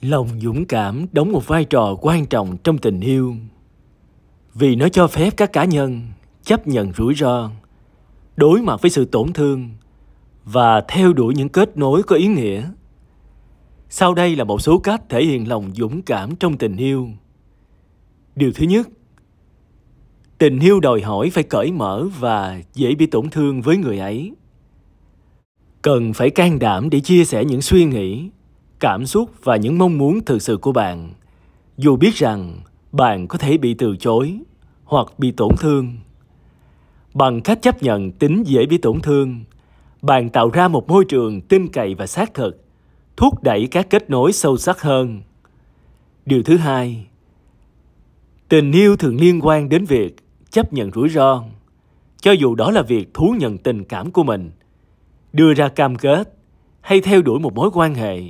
lòng dũng cảm đóng một vai trò quan trọng trong tình yêu vì nó cho phép các cá nhân chấp nhận rủi ro đối mặt với sự tổn thương và theo đuổi những kết nối có ý nghĩa sau đây là một số cách thể hiện lòng dũng cảm trong tình yêu điều thứ nhất tình yêu đòi hỏi phải cởi mở và dễ bị tổn thương với người ấy cần phải can đảm để chia sẻ những suy nghĩ cảm xúc và những mong muốn thực sự của bạn dù biết rằng bạn có thể bị từ chối hoặc bị tổn thương bằng cách chấp nhận tính dễ bị tổn thương bạn tạo ra một môi trường tin cậy và xác thực thúc đẩy các kết nối sâu sắc hơn điều thứ hai tình yêu thường liên quan đến việc chấp nhận rủi ro cho dù đó là việc thú nhận tình cảm của mình đưa ra cam kết hay theo đuổi một mối quan hệ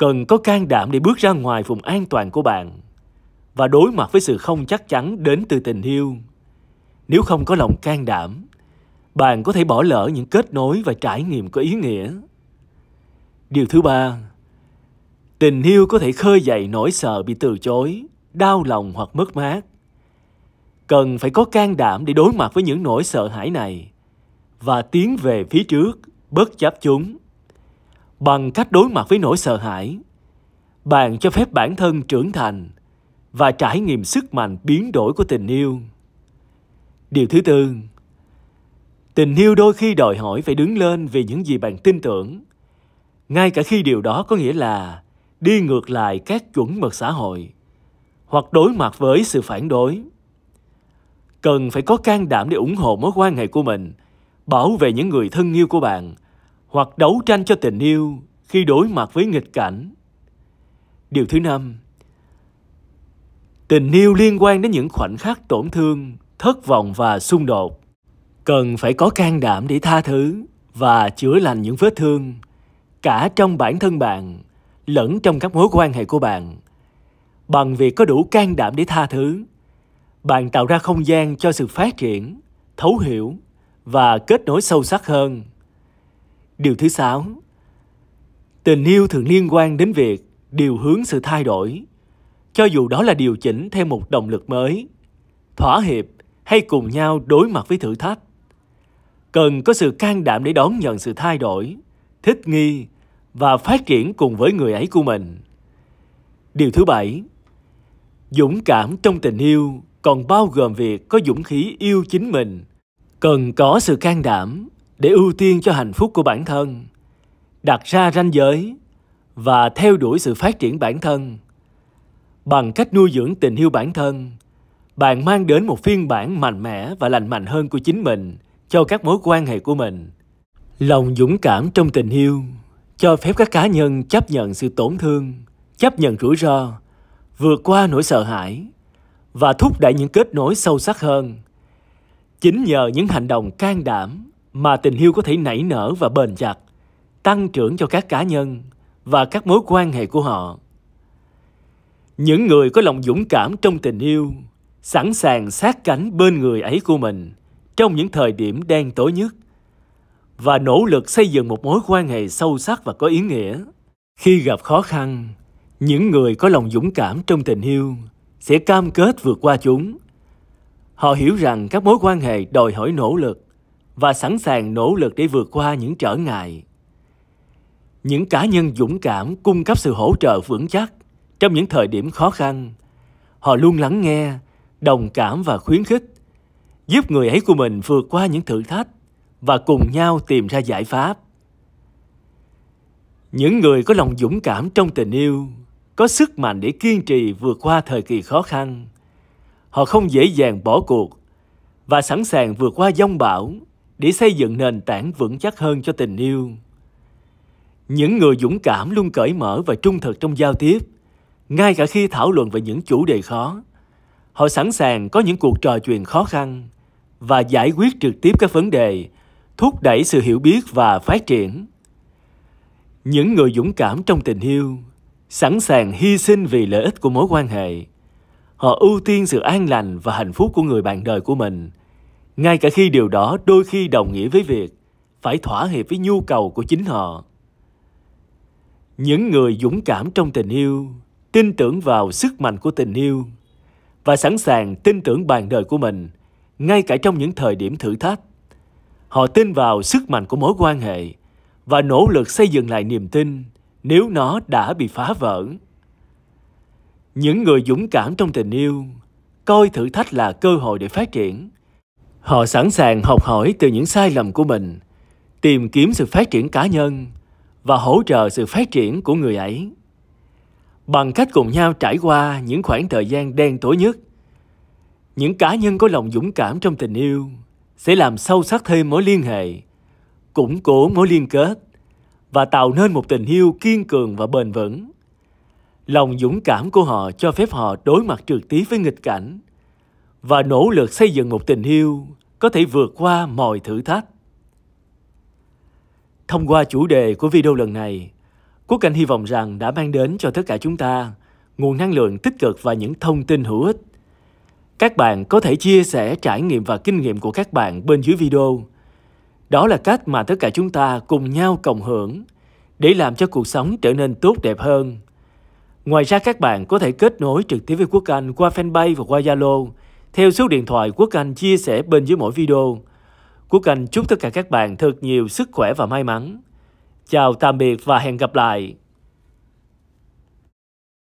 cần có can đảm để bước ra ngoài vùng an toàn của bạn và đối mặt với sự không chắc chắn đến từ tình yêu nếu không có lòng can đảm bạn có thể bỏ lỡ những kết nối và trải nghiệm có ý nghĩa điều thứ ba tình yêu có thể khơi dậy nỗi sợ bị từ chối đau lòng hoặc mất mát cần phải có can đảm để đối mặt với những nỗi sợ hãi này và tiến về phía trước bất chấp chúng bằng cách đối mặt với nỗi sợ hãi bạn cho phép bản thân trưởng thành và trải nghiệm sức mạnh biến đổi của tình yêu điều thứ tư tình yêu đôi khi đòi hỏi phải đứng lên vì những gì bạn tin tưởng ngay cả khi điều đó có nghĩa là đi ngược lại các chuẩn mực xã hội hoặc đối mặt với sự phản đối cần phải có can đảm để ủng hộ mối quan hệ của mình bảo vệ những người thân yêu của bạn hoặc đấu tranh cho tình yêu khi đối mặt với nghịch cảnh. Điều thứ năm, tình yêu liên quan đến những khoảnh khắc tổn thương, thất vọng và xung đột. Cần phải có can đảm để tha thứ và chữa lành những vết thương cả trong bản thân bạn lẫn trong các mối quan hệ của bạn. Bằng việc có đủ can đảm để tha thứ, bạn tạo ra không gian cho sự phát triển, thấu hiểu và kết nối sâu sắc hơn Điều thứ sáu, tình yêu thường liên quan đến việc điều hướng sự thay đổi, cho dù đó là điều chỉnh thêm một động lực mới, thỏa hiệp hay cùng nhau đối mặt với thử thách. Cần có sự can đảm để đón nhận sự thay đổi, thích nghi và phát triển cùng với người ấy của mình. Điều thứ bảy, dũng cảm trong tình yêu còn bao gồm việc có dũng khí yêu chính mình cần có sự can đảm để ưu tiên cho hạnh phúc của bản thân đặt ra ranh giới và theo đuổi sự phát triển bản thân bằng cách nuôi dưỡng tình yêu bản thân bạn mang đến một phiên bản mạnh mẽ và lành mạnh hơn của chính mình cho các mối quan hệ của mình lòng dũng cảm trong tình yêu cho phép các cá nhân chấp nhận sự tổn thương chấp nhận rủi ro vượt qua nỗi sợ hãi và thúc đẩy những kết nối sâu sắc hơn chính nhờ những hành động can đảm mà tình yêu có thể nảy nở và bền chặt, tăng trưởng cho các cá nhân và các mối quan hệ của họ. Những người có lòng dũng cảm trong tình yêu, sẵn sàng sát cánh bên người ấy của mình trong những thời điểm đen tối nhất và nỗ lực xây dựng một mối quan hệ sâu sắc và có ý nghĩa. Khi gặp khó khăn, những người có lòng dũng cảm trong tình yêu sẽ cam kết vượt qua chúng. Họ hiểu rằng các mối quan hệ đòi hỏi nỗ lực và sẵn sàng nỗ lực để vượt qua những trở ngại. Những cá nhân dũng cảm cung cấp sự hỗ trợ vững chắc trong những thời điểm khó khăn. Họ luôn lắng nghe, đồng cảm và khuyến khích, giúp người ấy của mình vượt qua những thử thách và cùng nhau tìm ra giải pháp. Những người có lòng dũng cảm trong tình yêu có sức mạnh để kiên trì vượt qua thời kỳ khó khăn. Họ không dễ dàng bỏ cuộc và sẵn sàng vượt qua giông bão để xây dựng nền tảng vững chắc hơn cho tình yêu những người dũng cảm luôn cởi mở và trung thực trong giao tiếp ngay cả khi thảo luận về những chủ đề khó họ sẵn sàng có những cuộc trò chuyện khó khăn và giải quyết trực tiếp các vấn đề thúc đẩy sự hiểu biết và phát triển những người dũng cảm trong tình yêu sẵn sàng hy sinh vì lợi ích của mối quan hệ họ ưu tiên sự an lành và hạnh phúc của người bạn đời của mình ngay cả khi điều đó đôi khi đồng nghĩa với việc phải thỏa hiệp với nhu cầu của chính họ những người dũng cảm trong tình yêu tin tưởng vào sức mạnh của tình yêu và sẵn sàng tin tưởng bàn đời của mình ngay cả trong những thời điểm thử thách họ tin vào sức mạnh của mối quan hệ và nỗ lực xây dựng lại niềm tin nếu nó đã bị phá vỡ những người dũng cảm trong tình yêu coi thử thách là cơ hội để phát triển Họ sẵn sàng học hỏi từ những sai lầm của mình, tìm kiếm sự phát triển cá nhân và hỗ trợ sự phát triển của người ấy. Bằng cách cùng nhau trải qua những khoảng thời gian đen tối nhất, những cá nhân có lòng dũng cảm trong tình yêu sẽ làm sâu sắc thêm mối liên hệ, củng cố mối liên kết và tạo nên một tình yêu kiên cường và bền vững. Lòng dũng cảm của họ cho phép họ đối mặt trực tiếp với nghịch cảnh và nỗ lực xây dựng một tình yêu có thể vượt qua mọi thử thách. Thông qua chủ đề của video lần này, Quốc Anh hy vọng rằng đã mang đến cho tất cả chúng ta nguồn năng lượng tích cực và những thông tin hữu ích. Các bạn có thể chia sẻ trải nghiệm và kinh nghiệm của các bạn bên dưới video. Đó là cách mà tất cả chúng ta cùng nhau cộng hưởng để làm cho cuộc sống trở nên tốt đẹp hơn. Ngoài ra các bạn có thể kết nối trực tiếp với Quốc Anh qua fanpage và qua Zalo theo số điện thoại Quốc Anh chia sẻ bên dưới mỗi video. Quốc Anh chúc tất cả các bạn thật nhiều sức khỏe và may mắn. Chào tạm biệt và hẹn gặp lại.